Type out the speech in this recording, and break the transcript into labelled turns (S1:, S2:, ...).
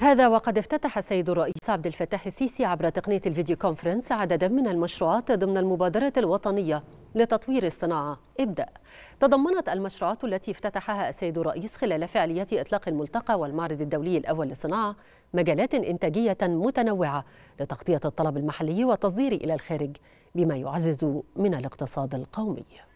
S1: هذا وقد افتتح السيد الرئيس عبد الفتاح السيسي عبر تقنية الفيديو كونفرنس عددا من المشروعات ضمن المبادرة الوطنية لتطوير الصناعة ابدأ تضمنت المشروعات التي افتتحها السيد الرئيس خلال فعاليات إطلاق الملتقى والمعرض الدولي الأول للصناعة مجالات إنتاجية متنوعة لتغطية الطلب المحلي والتصدير إلى الخارج بما يعزز من الاقتصاد القومي